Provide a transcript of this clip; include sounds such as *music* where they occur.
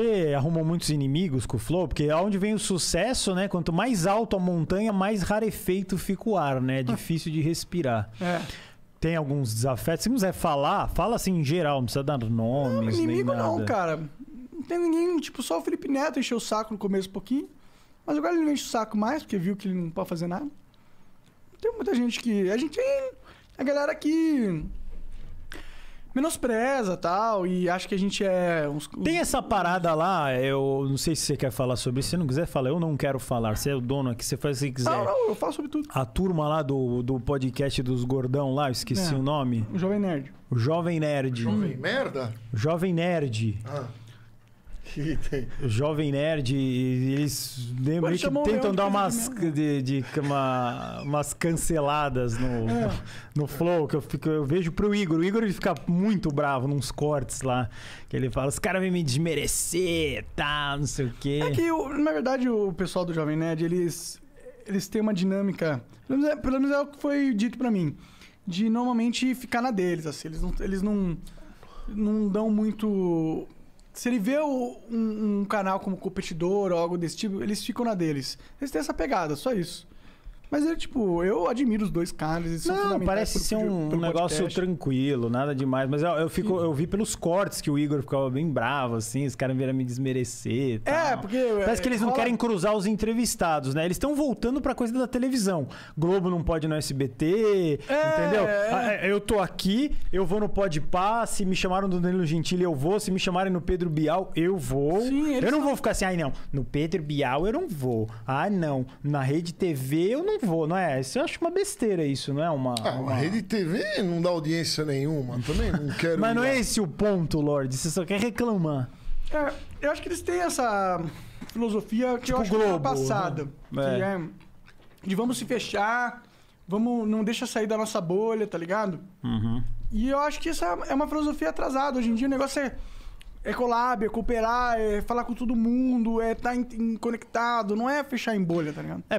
Você arrumou muitos inimigos com o Flow? Porque aonde é vem o sucesso, né? Quanto mais alto a montanha, mais rarefeito fica o ar, né? É difícil de respirar. *laughs* É. Tem alguns desafetos. Se quiser falar, fala assim em geral, não precisa dar nomes. Não, inimigo não, cara. Não tem ninguém, tipo, só o Felipe Neto encheu o saco no começo um pouquinho. Mas agora ele não enche o saco mais, porque viu que ele não pode fazer nada. Tem muita gente que. A gente tem. A galera que menospreza tal. E acho que a gente é. Uns... Tem essa parada lá, eu não sei se você quer falar sobre isso. Se não quiser, fala. Eu não quero falar. Você é o dono aqui, você faz o que quiser. Não, não, eu falo sobre tudo. A turma lá do, do podcast dos gordão lá, eu esqueci é. o nome. O Jovem Nerd. O Jovem Nerd. Jovem Merda? Jovem Nerd. Ah. Jovem Nerd, eles né, que tentam dar umas, de, de, uma, umas canceladas no, é. no, Flow, que eu, fico, eu vejo pro Igor. O Igor ele fica muito bravo nos cortes lá, que ele fala, os caras vêm me desmerecer, tá, não sei o quê. É que, na verdade, o pessoal do Jovem Nerd, eles, eles têm uma dinâmica, pelo menos é, pelo menos é o que foi dito para mim, de normalmente ficar na deles, assim, eles não... Eles não não dão muito se ele vê o, um, um, canal como competidor ou algo desse tipo, eles ficam na deles. Eles têm essa pegada, só isso. Mas é tipo, eu admiro os dois caras. Não, parece ser um, um negócio tranquilo, nada demais. Mas eu, eu fico, eu vi pelos cortes que o Igor ficava bem bravo, assim, os caras vieram me desmerecer. É, tal. É, porque. Parece é, que eles é, rola... não querem cruzar os entrevistados, né? Eles estão voltando pra coisa da televisão. Globo não pode no SBT, é, entendeu? É. Ah, é. Eu tô aqui, eu vou no Podpah, se me chamaram do Danilo Gentili, eu vou. Se me chamarem no Pedro Bial, eu vou. Sim, eu não são... vou ficar assim, ai não, no Pedro Bial eu não vou. Ah, não, na Rede TV eu não vou não é? Isso eu acho uma besteira isso, não é uma... Ah, uma... a rede TV não dá audiência nenhuma, também não *laughs* quero... Mas não é esse o ponto, Lorde, você só quer reclamar. É, eu acho que eles têm essa filosofia que tipo eu acho Globo, que é passada. Né? É. é. de vamos se fechar, vamos não deixa sair da nossa bolha, tá ligado? Uhum. E eu acho que essa é, é uma filosofia atrasada. Hoje em dia o negócio é, é collab, é cooperar, é falar com todo mundo, é estar tá conectado, não é fechar em bolha, tá ligado? É.